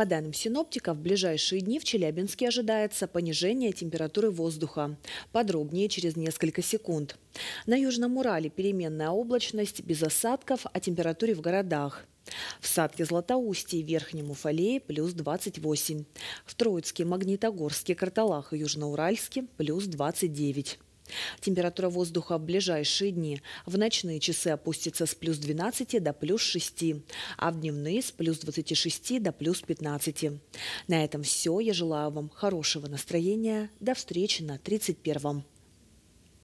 По данным синоптика, в ближайшие дни в Челябинске ожидается понижение температуры воздуха. Подробнее через несколько секунд. На Южном Урале переменная облачность без осадков о температуре в городах. В Садке Златоустье и Верхнем Уфалее плюс 28. В Троицке, Магнитогорске, Карталах и Южноуральске плюс 29. Температура воздуха в ближайшие дни. В ночные часы опустится с плюс 12 до плюс 6, а в дневные с плюс 26 до плюс 15. На этом все. Я желаю вам хорошего настроения. До встречи на 31-м.